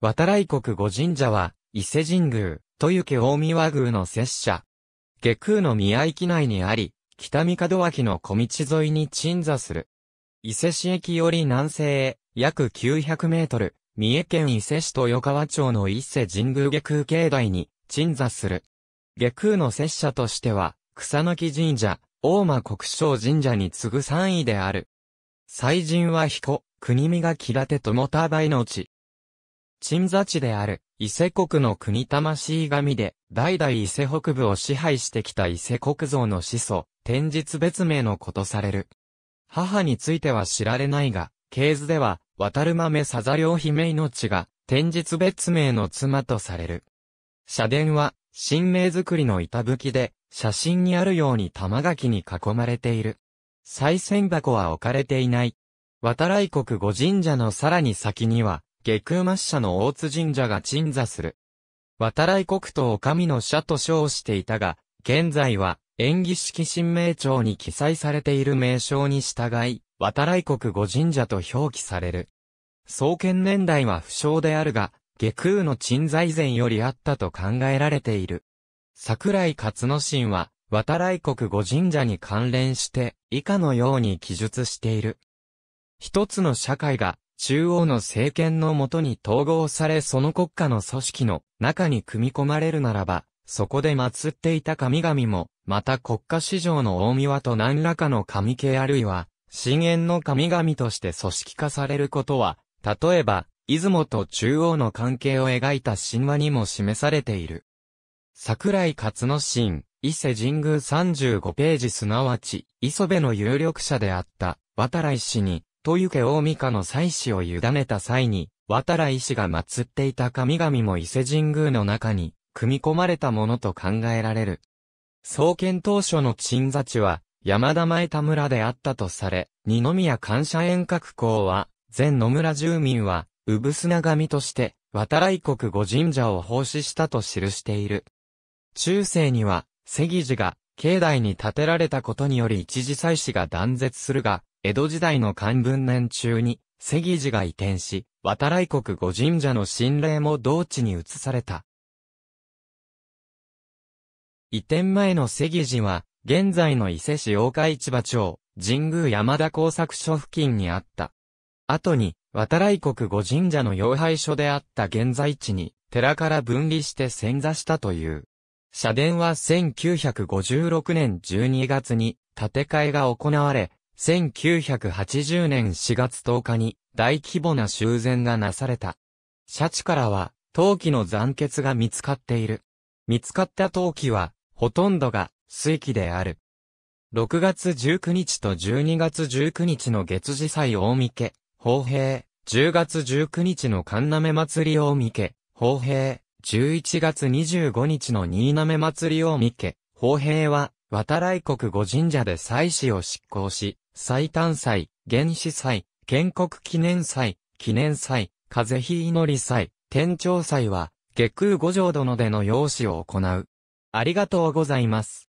渡来国五神社は、伊勢神宮、豊家大宮和宮の拙者。下空の宮駅内にあり、北三角脇の小道沿いに鎮座する。伊勢市駅より南西へ、約900メートル、三重県伊勢市豊川町の伊勢神宮下空境内に鎮座する。下空の拙者としては、草の木神社、大間国章神社に次ぐ3位である。祭神は彦、国見が切立てともたばいのうち。鎮座地である、伊勢国の国魂神で、代々伊勢北部を支配してきた伊勢国像の始祖、天日別名のことされる。母については知られないが、系図では、渡る豆さざ両姫命が、天日別名の妻とされる。社殿は、神明作りの板吹きで、写真にあるように玉垣に囲まれている。再銭箱は置かれていない。渡来国五神社のさらに先には、下空末社の大津神社が鎮座する。渡来国とお上の社と称していたが、現在は、演技式神名帳に記載されている名称に従い、渡来国五神社と表記される。創建年代は不詳であるが、下空の鎮座以前よりあったと考えられている。桜井勝之進は、渡来国五神社に関連して、以下のように記述している。一つの社会が、中央の政権のもとに統合されその国家の組織の中に組み込まれるならば、そこで祀っていた神々も、また国家史上の大見と何らかの神系あるいは、深淵の神々として組織化されることは、例えば、出雲と中央の関係を描いた神話にも示されている。桜井勝之進、伊勢神宮35ページすなわち、磯部の有力者であった、渡来氏に、小池大御家の祭祀を委ねた際に、渡来医が祀っていた神々も伊勢神宮の中に、組み込まれたものと考えられる。創建当初の鎮座地は、山田前田村であったとされ、二宮感謝遠隔校は、全野村住民は、産な神として、渡来国五神社を奉仕したと記している。中世には、関寺が、境内に建てられたことにより一時祭祀が断絶するが、江戸時代の漢文年中に、関寺が移転し、渡来国五神社の神霊も同地に移された。移転前の関寺は、現在の伊勢市大岡市場町、神宮山田工作所付近にあった。後に、渡来国五神社の要配所であった現在地に、寺から分離して遷座したという。社殿は1956年12月に建て替えが行われ、1980年4月10日に大規模な修繕がなされた。シャチからは陶器の残血が見つかっている。見つかった陶器はほとんどが水器である。6月19日と12月19日の月次祭大見家、法平、10月19日の神鍋祭り大見家、法平、11月25日の新目祭り大見家、法平は、渡来国五神社で祭祀を執行し、最短祭、原始祭、建国記念祭、記念祭、風邪祈り祭、天朝祭は、下空五条殿での養子を行う。ありがとうございます。